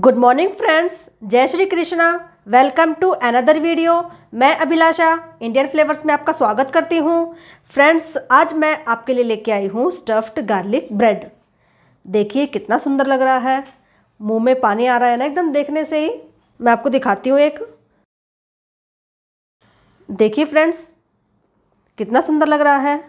good morning friends जय Shri Krishna welcome to another video मैं Abhilasha Indian flavours में आपका स्वागत करती हूँ फ्रेंड्स आज मैं आपके लिए लेके आई हूँ स्टफ्ड गार्लिक ब्रेड देखिए कितना सुंदर लग रहा है मुंह में पानी आ रहा है ना एकदम देखने से ही मैं आपको दिखाती हूँ एक देखिए फ्रेंड्स कितना सुंदर लग रहा है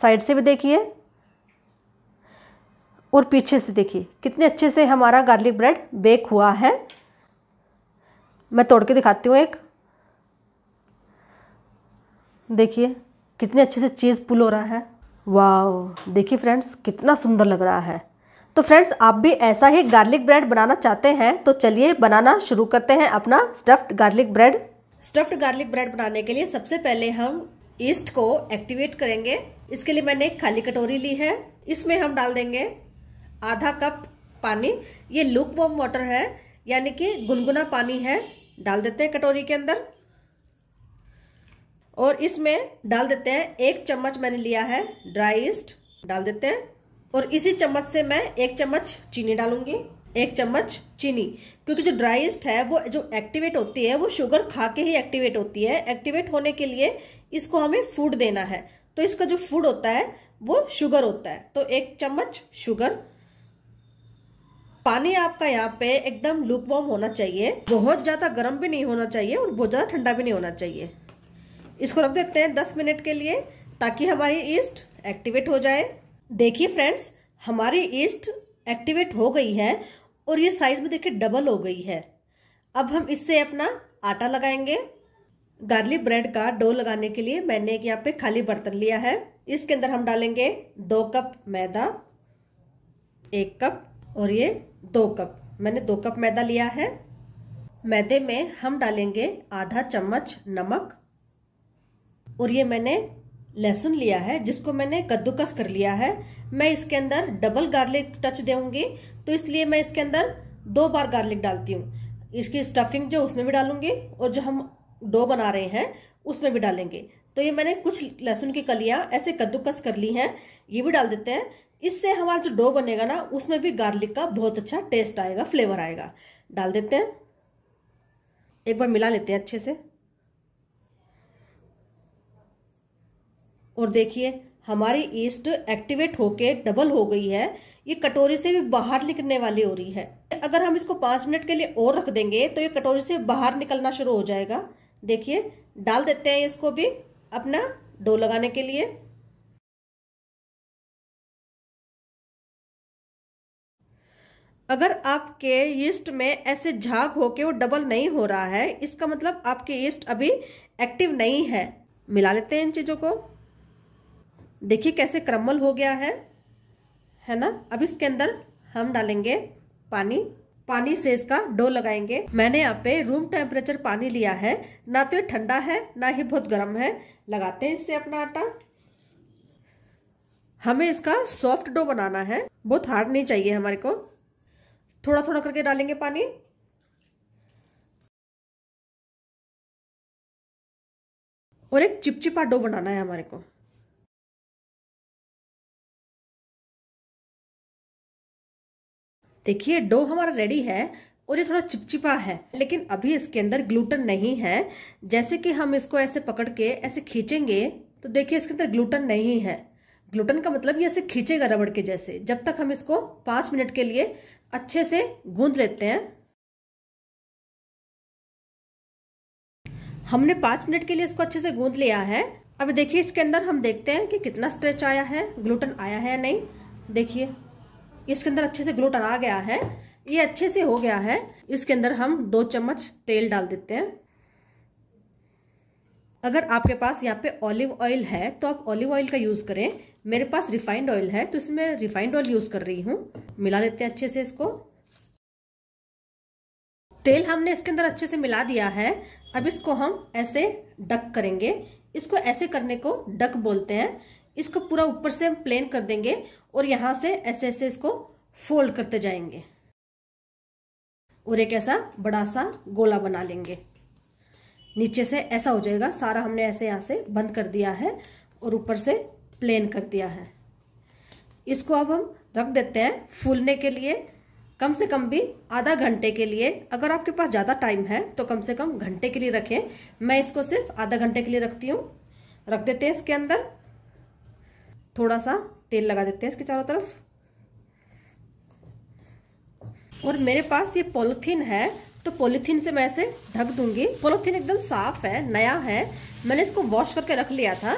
साइड से भी देखिए और पीछे से देखिए कितने अच्छे से हमारा गार्लिक ब्रेड बेक हुआ है मैं तोड़ के दिखाती हूँ एक देखिए कितने अच्छे से चीज़ पुल हो रहा है वाह देखिए फ्रेंड्स कितना सुंदर लग रहा है तो फ्रेंड्स आप भी ऐसा ही गार्लिक ब्रेड बनाना चाहते हैं तो चलिए बनाना शुरू करते हैं अपना stuffed garlic bread stuffed garlic bread बनाने के लिए सबसे पहले हम ईस्ट को एक्टिवेट करेंगे इसके लिए मैंने एक खाली कटोरी ली है इसमें हम डाल देंगे आधा कप पानी ये लुक वॉम वाटर है यानी कि गुनगुना पानी है डाल देते हैं कटोरी के अंदर और इसमें डाल देते हैं एक चम्मच मैंने लिया है ड्राई ईस्ट डाल देते हैं और इसी चम्मच से मैं एक चम्मच चीनी डालूंगी एक चम्मच चीनी क्योंकि जो ड्राई ईस्ट है वो जो एक्टिवेट होती है वो शुगर खा के ही एक्टिवेट होती है एक्टिवेट होने के लिए इसको हमें फूड देना है तो इसका जो फूड होता है वो शुगर होता है तो एक चम्मच शुगर पानी आपका यहाँ पे एकदम लुक वॉर्म होना चाहिए बहुत ज़्यादा गर्म भी नहीं होना चाहिए और बहुत ज़्यादा ठंडा भी नहीं होना चाहिए इसको रख देते हैं दस मिनट के लिए ताकि हमारी ईस्ट एक्टिवेट हो जाए देखिए फ्रेंड्स हमारी ईस्ट एक्टिवेट हो गई है और ये साइज़ भी देखिए डबल हो गई है अब हम इससे अपना आटा लगाएंगे गार्लिक ब्रेड का डो लगाने के लिए मैंने एक यहाँ पे खाली बर्तन लिया है इसके अंदर हम डालेंगे दो कप मैदा एक कप और ये दो कप मैंने दो कप मैदा लिया है मैदे में हम डालेंगे आधा चम्मच नमक और ये मैंने लहसुन लिया है जिसको मैंने कद्दूकस कर लिया है मैं इसके अंदर डबल गार्लिक टच दूंगी तो इसलिए मैं इसके अंदर दो बार गार्लिक डालती हूँ इसकी स्टफिंग जो उसमें भी डालूंगी और जो हम डो बना रहे हैं उसमें भी डालेंगे तो ये मैंने कुछ लहसुन की कलियाँ ऐसे कद्दूकस कर ली हैं ये भी डाल देते हैं इससे हमारा जो डो बनेगा ना उसमें भी गार्लिक का बहुत अच्छा टेस्ट आएगा फ्लेवर आएगा डाल देते हैं एक बार मिला लेते हैं अच्छे से और देखिए हमारी ईस्ट एक्टिवेट होके डबल हो गई है ये कटोरी से भी बाहर निकलने वाली हो रही है अगर हम इसको पाँच मिनट के लिए और रख देंगे तो ये कटोरी से बाहर निकलना शुरू हो जाएगा देखिए डाल देते हैं इसको भी अपना डो लगाने के लिए अगर आपके ईस्ट में ऐसे झाग होके वो डबल नहीं हो रहा है इसका मतलब आपके ईस्ट अभी एक्टिव नहीं है मिला लेते हैं इन चीज़ों को देखिए कैसे क्रम्बल हो गया है है ना अब इसके अंदर हम डालेंगे पानी पानी से इसका डो लगाएंगे मैंने यहाँ पे रूम टेम्परेचर पानी लिया है ना तो ये ठंडा है ना ही बहुत गर्म है लगाते हैं इससे अपना आटा हमें इसका सॉफ्ट डो बनाना है बहुत हार्ड नहीं चाहिए हमारे को थोड़ा थोड़ा करके डालेंगे पानी और एक चिपचिपा डो बनाना है हमारे को देखिए डो हमारा रेडी है और ये थोड़ा चिपचिपा है लेकिन अभी इसके अंदर ग्लूटन नहीं है जैसे कि हम इसको ऐसे पकड़ के ऐसे खींचेंगे तो देखिए इसके अंदर ग्लूटन नहीं है ग्लूटन का मतलब ये ऐसे खींचेगा रबड़ के जैसे जब तक हम इसको पाँच मिनट के लिए अच्छे से गूंद लेते हैं हमने पाँच मिनट के लिए इसको अच्छे से गूंद लिया है अब देखिए इसके अंदर हम देखते हैं कि कितना स्ट्रेच आया है ग्लूटन आया है या नहीं देखिए इसके अंदर अच्छे से ग्लूटन आ गया है ये अच्छे से हो गया है इसके अंदर हम दो चम्मच तेल डाल देते हैं अगर आपके पास यहाँ पे ऑलिव ऑयल है तो आप ऑलिव ऑयल का यूज़ करें मेरे पास रिफाइंड ऑयल है तो इसमें रिफाइंड ऑयल यूज़ कर रही हूँ मिला लेते हैं अच्छे से इसको तेल हमने इसके अंदर अच्छे से मिला दिया है अब इसको हम ऐसे डक करेंगे इसको ऐसे करने को डक बोलते हैं इसको पूरा ऊपर से हम प्लेन कर देंगे और यहाँ से ऐसे ऐसे इसको फोल्ड करते जाएंगे और एक ऐसा बड़ा सा गोला बना लेंगे नीचे से ऐसा हो जाएगा सारा हमने ऐसे यहाँ से बंद कर दिया है और ऊपर से प्लेन कर दिया है इसको अब हम रख देते हैं फूलने के लिए कम से कम भी आधा घंटे के लिए अगर आपके पास ज़्यादा टाइम है तो कम से कम घंटे के लिए रखें मैं इसको सिर्फ आधा घंटे के लिए रखती हूँ रख देते हैं इसके अंदर थोड़ा सा तेल लगा देते हैं इसके चारों तरफ और मेरे पास ये पॉलिथीन है तो पॉलीथीन से मैं इसे ढक दूंगी पॉलीथीन एकदम साफ है नया है मैंने इसको वॉश करके रख लिया था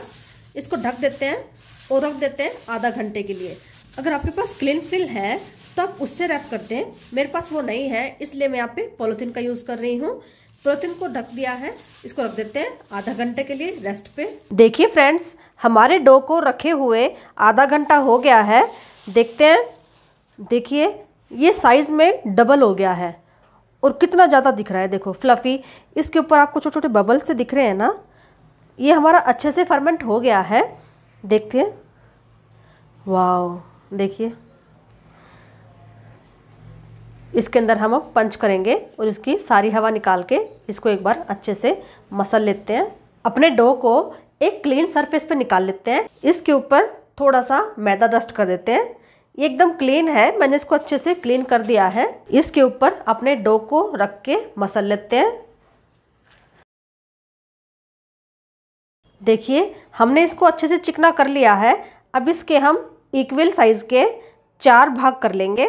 इसको ढक देते हैं और रख देते हैं आधा घंटे के लिए अगर आपके पास क्लीन फिल है तो आप उससे रैप कर दें मेरे पास वो नहीं है इसलिए मैं यहाँ पे पॉलीथीन का यूज़ कर रही हूँ पॉलीथीन को ढक दिया है इसको रख देते हैं आधा घंटे के लिए रेस्ट पे देखिए फ्रेंड्स हमारे डो को रखे हुए आधा घंटा हो गया है देखते हैं देखिए ये साइज़ में डबल हो गया है और कितना ज़्यादा दिख रहा है देखो फ्लफ़ी इसके ऊपर आपको छोटे छोटे बबल्स से दिख रहे हैं ना ये हमारा अच्छे से फर्मेंट हो गया है देखते हैं वाह देखिए इसके अंदर हम अब पंच करेंगे और इसकी सारी हवा निकाल के इसको एक बार अच्छे से मसल लेते हैं अपने डो को एक क्लीन सरफेस पे निकाल लेते हैं इसके ऊपर थोड़ा सा मैदा डस्ट कर देते हैं एकदम क्लीन है मैंने इसको अच्छे से क्लीन कर दिया है इसके ऊपर अपने डो को रख के मसल लेते हैं देखिए हमने इसको अच्छे से चिकना कर लिया है अब इसके हम इक्वल साइज़ के चार भाग कर लेंगे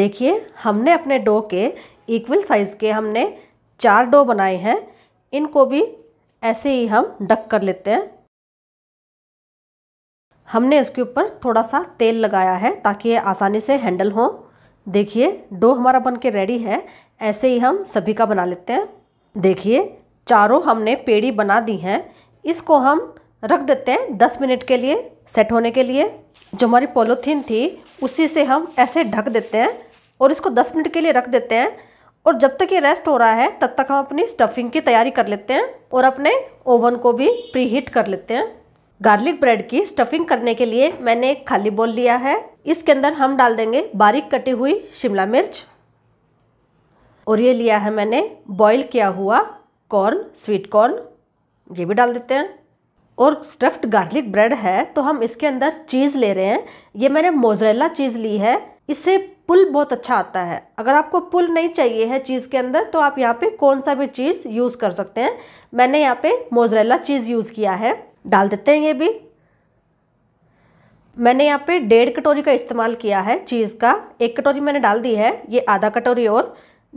देखिए हमने अपने डो के इक्वल साइज़ के हमने चार डो बनाए हैं इनको भी ऐसे ही हम डक कर लेते हैं हमने इसके ऊपर थोड़ा सा तेल लगाया है ताकि ये आसानी से हैंडल हो देखिए डो हमारा बन के रेडी है ऐसे ही हम सभी का बना लेते हैं देखिए चारों हमने पेड़ी बना दी हैं इसको हम रख देते हैं दस मिनट के लिए सेट होने के लिए जो हमारी पॉलोथीन थी उसी से हम ऐसे ढक देते हैं और इसको दस मिनट के लिए रख देते हैं और जब तक ये रेस्ट हो रहा है तब तक हम अपनी स्टफिंग की तैयारी कर लेते हैं और अपने ओवन को भी प्री हीट कर लेते हैं गार्लिक ब्रेड की स्टफिंग करने के लिए मैंने एक खाली बोल लिया है इसके अंदर हम डाल देंगे बारीक कटी हुई शिमला मिर्च और ये लिया है मैंने बॉईल किया हुआ कॉर्न स्वीट कॉर्न ये भी डाल देते हैं और स्टफ्ड गार्लिक ब्रेड है तो हम इसके अंदर चीज़ ले रहे हैं ये मैंने मोजरेला चीज़ ली है इससे पुल बहुत अच्छा आता है अगर आपको पुल नहीं चाहिए है चीज़ के अंदर तो आप यहाँ पे कौन सा भी चीज़ यूज़ कर सकते हैं मैंने यहाँ पे मोजरेला चीज़ यूज़ किया है डाल देते हैं ये भी मैंने यहाँ पे डेढ़ कटोरी का इस्तेमाल किया है चीज़ का एक कटोरी मैंने डाल दी है ये आधा कटोरी और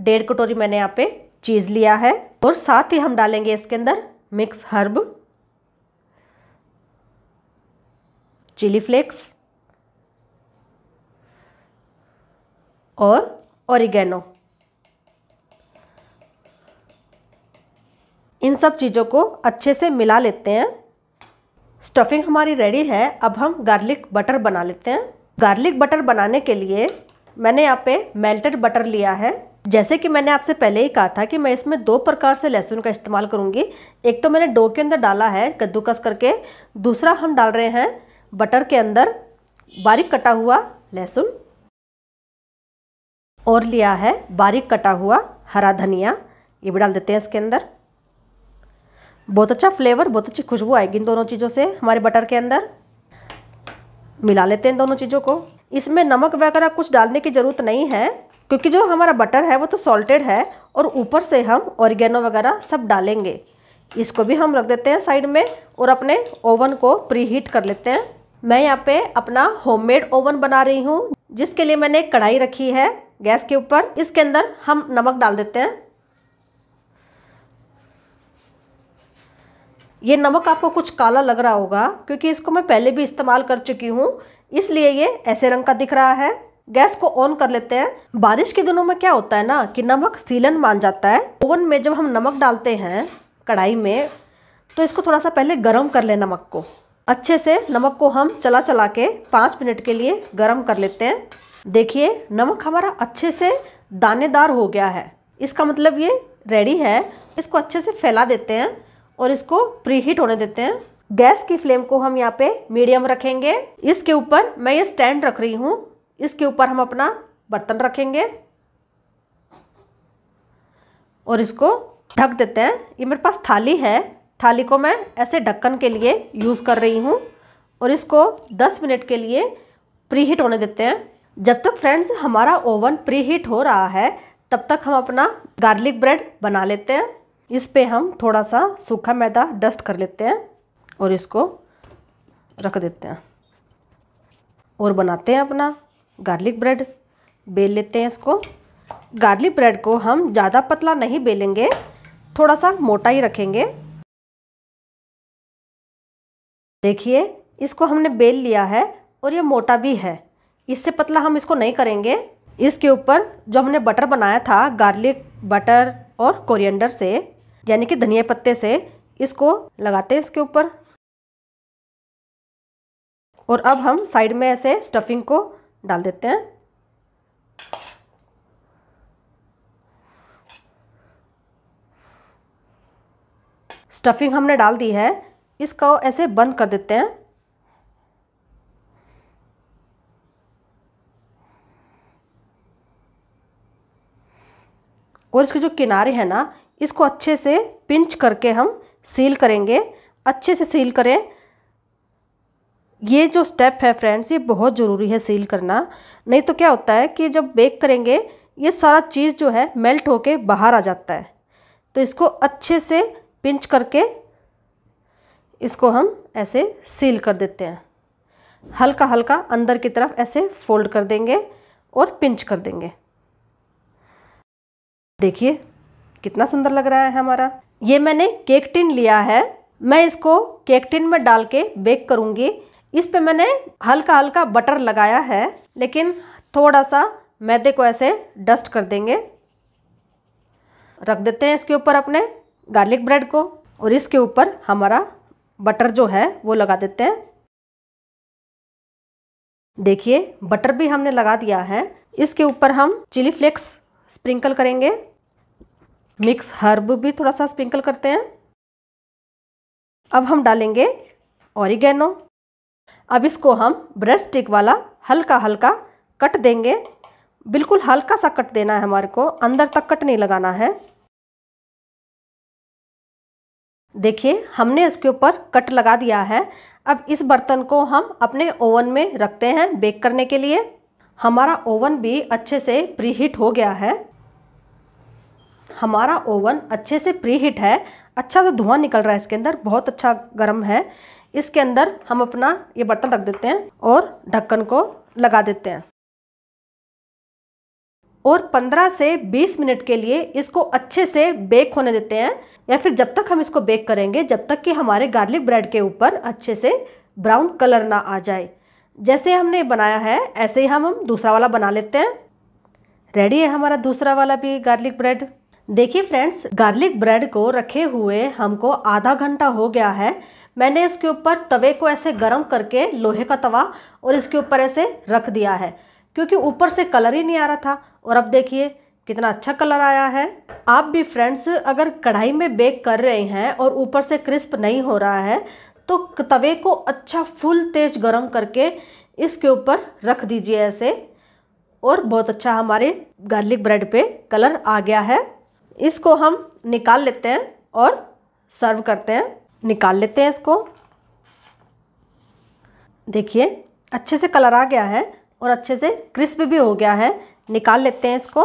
डेढ़ कटोरी मैंने यहाँ पर चीज़ लिया है और साथ ही हम डालेंगे इसके अंदर मिक्स हर्ब चिली फ्लेक्स और ऑरिगेनो इन सब चीज़ों को अच्छे से मिला लेते हैं स्टफिंग हमारी रेडी है अब हम गार्लिक बटर बना लेते हैं गार्लिक बटर बनाने के लिए मैंने यहाँ पे मेल्टेड बटर लिया है जैसे कि मैंने आपसे पहले ही कहा था कि मैं इसमें दो प्रकार से लहसुन का इस्तेमाल करूँगी एक तो मैंने डो के अंदर डाला है कद्दूकस करके दूसरा हम डाल रहे हैं बटर के अंदर बारीक कटा हुआ लहसुन और लिया है बारीक कटा हुआ हरा धनिया ये भी डाल देते हैं इसके अंदर बहुत अच्छा फ्लेवर बहुत अच्छी खुशबू आएगी इन दोनों चीज़ों से हमारे बटर के अंदर मिला लेते हैं दोनों चीज़ों को इसमें नमक वगैरह कुछ डालने की ज़रूरत नहीं है क्योंकि जो हमारा बटर है वो तो सॉल्टेड है और ऊपर से हम ऑरिगेनो वगैरह सब डालेंगे इसको भी हम रख देते हैं साइड में और अपने ओवन को प्री हीट कर लेते हैं मैं यहाँ पे अपना होममेड ओवन बना रही हूँ जिसके लिए मैंने कढ़ाई रखी है गैस के ऊपर इसके अंदर हम नमक डाल देते हैं ये नमक आपको कुछ काला लग रहा होगा क्योंकि इसको मैं पहले भी इस्तेमाल कर चुकी हूँ इसलिए ये ऐसे रंग का दिख रहा है गैस को ऑन कर लेते हैं बारिश के दिनों में क्या होता है ना कि नमक सीलन मान जाता है ओवन में जब हम नमक डालते हैं कढ़ाई में तो इसको थोड़ा सा पहले गर्म कर ले नमक को अच्छे से नमक को हम चला चला के पाँच मिनट के लिए गर्म कर लेते हैं देखिए नमक हमारा अच्छे से दानेदार हो गया है इसका मतलब ये रेडी है इसको अच्छे से फैला देते हैं और इसको प्री हीट होने देते हैं गैस की फ्लेम को हम यहाँ पे मीडियम रखेंगे इसके ऊपर मैं ये स्टैंड रख रही हूँ इसके ऊपर हम अपना बर्तन रखेंगे और इसको ढक देते हैं ये मेरे पास थाली है थाली को मैं ऐसे ढक्कन के लिए यूज़ कर रही हूँ और इसको 10 मिनट के लिए प्री हीट होने देते हैं जब तक फ्रेंड्स हमारा ओवन प्री हीट हो रहा है तब तक हम अपना गार्लिक ब्रेड बना लेते हैं इस पे हम थोड़ा सा सूखा मैदा डस्ट कर लेते हैं और इसको रख देते हैं और बनाते हैं अपना गार्लिक ब्रेड बेल लेते हैं इसको गार्लिक ब्रेड को हम ज़्यादा पतला नहीं बेलेंगे थोड़ा सा मोटा ही रखेंगे देखिए इसको हमने बेल लिया है और ये मोटा भी है इससे पतला हम इसको नहीं करेंगे इसके ऊपर जो हमने बटर बनाया था गार्लिक बटर और कोरिएंडर से यानी कि धनिया पत्ते से इसको लगाते हैं इसके ऊपर और अब हम साइड में ऐसे स्टफिंग को डाल देते हैं स्टफिंग हमने डाल दी है इसको ऐसे बंद कर देते हैं और इसके जो किनारे हैं ना इसको अच्छे से पिंच करके हम सील करेंगे अच्छे से सील करें ये जो स्टेप है फ्रेंड्स ये बहुत ज़रूरी है सील करना नहीं तो क्या होता है कि जब बेक करेंगे ये सारा चीज़ जो है मेल्ट होके बाहर आ जाता है तो इसको अच्छे से पिंच करके इसको हम ऐसे सील कर देते हैं हल्का हल्का अंदर की तरफ ऐसे फोल्ड कर देंगे और पिंच कर देंगे देखिए कितना सुंदर लग रहा है हमारा ये मैंने केक टिन लिया है मैं इसको केक टिन में डाल के बेक करूँगी इस पे मैंने हल्का हल्का बटर लगाया है लेकिन थोड़ा सा मैदे को ऐसे डस्ट कर देंगे रख देते हैं इसके ऊपर अपने गार्लिक ब्रेड को और इसके ऊपर हमारा बटर जो है वो लगा देते हैं देखिए बटर भी हमने लगा दिया है इसके ऊपर हम चिली फ्लेक्स स्प्रिंकल करेंगे मिक्स हर्ब भी थोड़ा सा स्प्रिंकल करते हैं अब हम डालेंगे ऑरिगेनो अब इसको हम ब्रेड स्टिक वाला हल्का हल्का कट देंगे बिल्कुल हल्का सा कट देना है हमारे को अंदर तक कट नहीं लगाना है देखिए हमने इसके ऊपर कट लगा दिया है अब इस बर्तन को हम अपने ओवन में रखते हैं बेक करने के लिए हमारा ओवन भी अच्छे से प्रीहीट हो गया है हमारा ओवन अच्छे से प्री हीट है अच्छा सा धुआं निकल रहा है इसके अंदर बहुत अच्छा गर्म है इसके अंदर हम अपना ये बर्तन रख देते हैं और ढक्कन को लगा देते हैं और 15 से 20 मिनट के लिए इसको अच्छे से बेक होने देते हैं या फिर जब तक हम इसको बेक करेंगे जब तक कि हमारे गार्लिक ब्रेड के ऊपर अच्छे से ब्राउन कलर ना आ जाए जैसे हमने बनाया है ऐसे ही हम हम दूसरा वाला बना लेते हैं रेडी है हमारा दूसरा वाला भी गार्लिक ब्रेड देखिए फ्रेंड्स गार्लिक ब्रेड को रखे हुए हमको आधा घंटा हो गया है मैंने इसके ऊपर तवे को ऐसे गर्म करके लोहे का तवा और इसके ऊपर ऐसे रख दिया है क्योंकि ऊपर से कलर ही नहीं आ रहा था और अब देखिए कितना अच्छा कलर आया है आप भी फ्रेंड्स अगर कढ़ाई में बेक कर रहे हैं और ऊपर से क्रिस्प नहीं हो रहा है तो तवे को अच्छा फुल तेज गर्म करके इसके ऊपर रख दीजिए ऐसे और बहुत अच्छा हमारे गार्लिक ब्रेड पे कलर आ गया है इसको हम निकाल लेते हैं और सर्व करते हैं निकाल लेते हैं इसको देखिए अच्छे से कलर आ गया है और अच्छे से क्रिस्प भी हो गया है निकाल लेते हैं इसको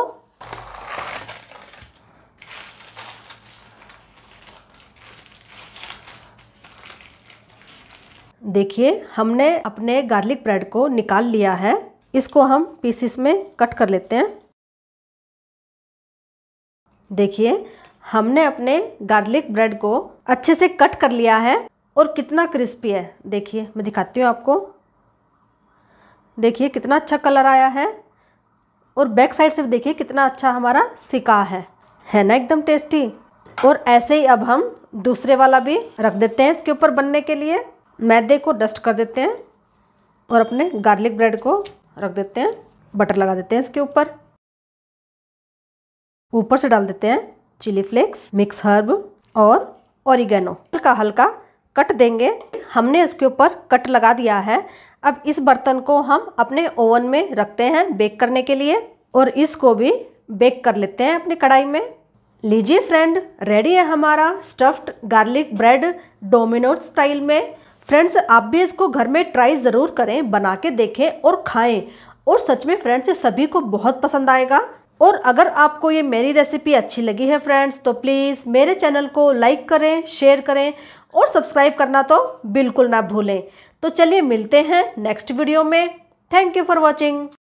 देखिए हमने अपने गार्लिक ब्रेड को निकाल लिया है इसको हम पीसेस में कट कर लेते हैं देखिए हमने अपने गार्लिक ब्रेड को अच्छे से कट कर लिया है और कितना क्रिस्पी है देखिए मैं दिखाती हूँ आपको देखिए कितना अच्छा कलर आया है और बैक साइड से भी देखिए कितना अच्छा हमारा सिका है है ना एकदम टेस्टी और ऐसे ही अब हम दूसरे वाला भी रख देते हैं इसके ऊपर बनने के लिए मैदे को डस्ट कर देते हैं और अपने गार्लिक ब्रेड को रख देते हैं बटर लगा देते हैं इसके ऊपर ऊपर से डाल देते हैं चिली फ्लेक्स मिक्स हर्ब और ओरिगेनो हल्का हल्का कट देंगे हमने इसके ऊपर कट लगा दिया है अब इस बर्तन को हम अपने ओवन में रखते हैं बेक करने के लिए और इसको भी बेक कर लेते हैं अपनी कढ़ाई में लीजिए फ्रेंड रेडी है हमारा stuffed garlic bread Domino's style में फ्रेंड्स आप भी इसको घर में ट्राई ज़रूर करें बना के देखें और खाएं और सच में फ्रेंड्स सभी को बहुत पसंद आएगा और अगर आपको ये मेरी रेसिपी अच्छी लगी है फ्रेंड्स तो प्लीज़ मेरे चैनल को लाइक करें शेयर करें और सब्सक्राइब करना तो बिल्कुल ना भूलें तो चलिए मिलते हैं नेक्स्ट वीडियो में थैंक यू फॉर वॉचिंग